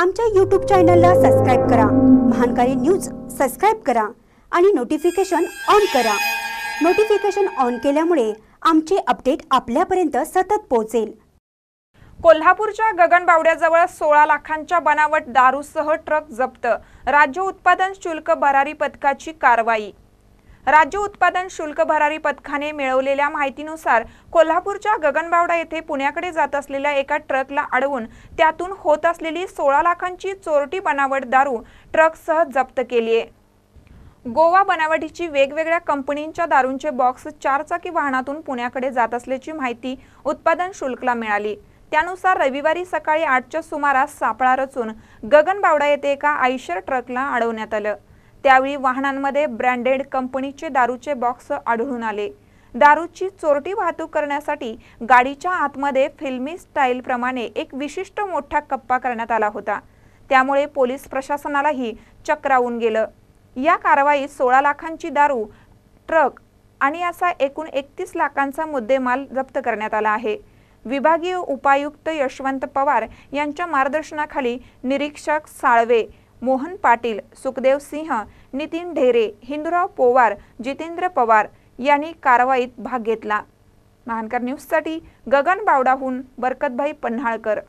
आमच्या यूट्यूब चॅनलला सबस्क्राईब करा महानकारी न्यूज सबस्क्राईब करा आणि नोटिफिकेशन ऑन करा नोटिफिकेशन ऑन केल्यामुळे आमचे अपडेट आपल्यापर्यंत सतत पोहोचेल कोल्हापूरच्या गगनबावड्याजवळ सोळा लाखांच्या बनावट दारूसह ट्रक जप्त राज्य उत्पादन शुल्क भरारी पथकाची कारवाई राज्य उत्पादन शुल्क भरारी पथकाने मिळवलेल्या माहितीनुसार कोल्हापूरच्या गगनबावडा येथे पुण्याकडे जात असलेल्या एका ट्रकला अडवून त्यातून होत असलेली सोळा लाखांची चोरटी बनावट दारू ट्रकसह जप्त केली आहे गोवा बनावटीची वेगवेगळ्या कंपनींच्या दारूंचे बॉक्स चारचाकी वाहनातून पुण्याकडे जात असल्याची माहिती उत्पादन शुल्कला मिळाली त्यानुसार रविवारी सकाळी आठच्या सुमारास सापळा रचून गगनबावडा येथे एका आयशर ट्रकला अडवण्यात आलं त्यावेळी वाहनांमध्ये ब्रँडेड कंपनीचे दारूचे बॉक्स आढळून आले दारूची चोरटी वाहतूक करण्यासाठी गाडीच्या आतमध्ये फिल्मी स्टाईलप्रमाणे एक विशिष्ट मोठा कप्पा करण्यात आला होता त्यामुळे पोलीस प्रशासनालाही चक्रावून गेलं या कारवाईत सोळा लाखांची दारू ट्रक आणि असा एकूण एकतीस लाखांचा मुद्देमाल जप्त करण्यात आला आहे विभागीय उपायुक्त यशवंत पवार यांच्या मार्गदर्शनाखाली निरीक्षक साळवे मोहन पाटील सुखदेव सिंह नितीन ढेरे हिंदुराव पोवार जितेंद्र पवार यांनी कारवाईत भाग घेतला महानकर न्यूजसाठी गगन बावडाहून बरकतभाई पन्हाळकर